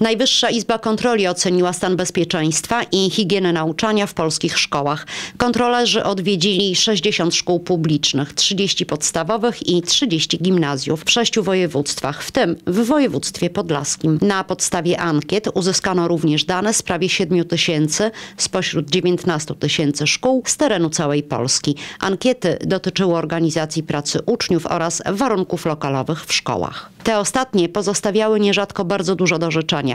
Najwyższa Izba Kontroli oceniła stan bezpieczeństwa i higieny nauczania w polskich szkołach. Kontrolerzy odwiedzili 60 szkół publicznych, 30 podstawowych i 30 gimnazjów w sześciu województwach, w tym w województwie podlaskim. Na podstawie ankiet uzyskano również dane z prawie 7 tysięcy spośród 19 tysięcy szkół z terenu całej Polski. Ankiety dotyczyły organizacji pracy uczniów oraz warunków lokalowych w szkołach. Te ostatnie pozostawiały nierzadko bardzo dużo do życzenia.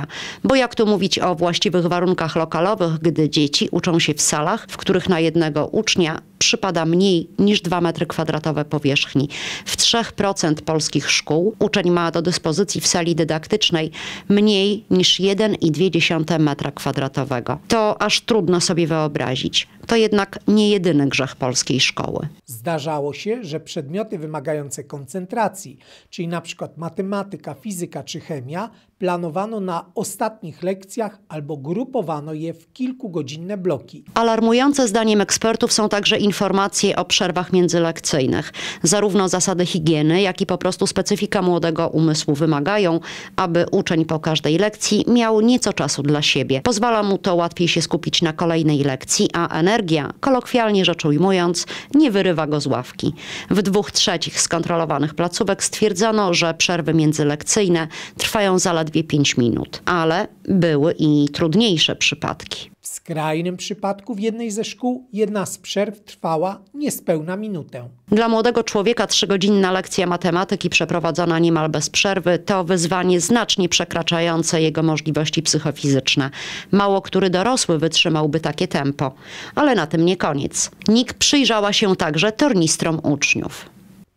Bo jak tu mówić o właściwych warunkach lokalowych, gdy dzieci uczą się w salach, w których na jednego ucznia przypada mniej niż 2 metry kwadratowe powierzchni. W 3% polskich szkół uczeń ma do dyspozycji w sali dydaktycznej mniej niż 1,2 metra kwadratowego. To aż trudno sobie wyobrazić to jednak nie jedyny grzech polskiej szkoły. Zdarzało się, że przedmioty wymagające koncentracji, czyli np. matematyka, fizyka czy chemia, planowano na ostatnich lekcjach albo grupowano je w kilkugodzinne bloki. Alarmujące zdaniem ekspertów są także informacje o przerwach międzylekcyjnych. Zarówno zasady higieny, jak i po prostu specyfika młodego umysłu wymagają, aby uczeń po każdej lekcji miał nieco czasu dla siebie. Pozwala mu to łatwiej się skupić na kolejnej lekcji, a energia energia, kolokwialnie rzecz ujmując, nie wyrywa go z ławki. W dwóch trzecich skontrolowanych placówek stwierdzono, że przerwy międzylekcyjne trwają zaledwie 5 minut, ale były i trudniejsze przypadki. W skrajnym przypadku w jednej ze szkół jedna z przerw trwała niespełna minutę. Dla młodego człowieka trzygodzinna lekcja matematyki przeprowadzona niemal bez przerwy to wyzwanie znacznie przekraczające jego możliwości psychofizyczne. Mało który dorosły wytrzymałby takie tempo. Ale na tym nie koniec. NIK przyjrzała się także tornistrom uczniów.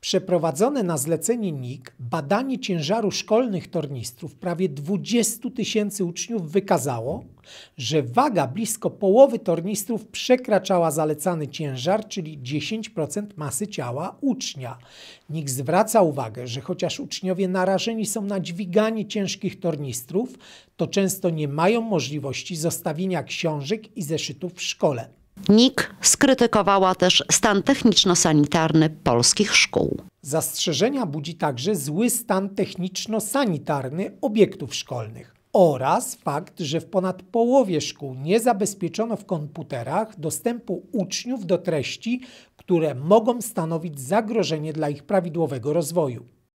Przeprowadzone na zlecenie NIK badanie ciężaru szkolnych tornistrów prawie 20 tysięcy uczniów wykazało, że waga blisko połowy tornistrów przekraczała zalecany ciężar, czyli 10% masy ciała ucznia. NIK zwraca uwagę, że chociaż uczniowie narażeni są na dźwiganie ciężkich tornistrów, to często nie mają możliwości zostawienia książek i zeszytów w szkole. NIK skrytykowała też stan techniczno-sanitarny polskich szkół. Zastrzeżenia budzi także zły stan techniczno-sanitarny obiektów szkolnych oraz fakt, że w ponad połowie szkół nie zabezpieczono w komputerach dostępu uczniów do treści, które mogą stanowić zagrożenie dla ich prawidłowego rozwoju.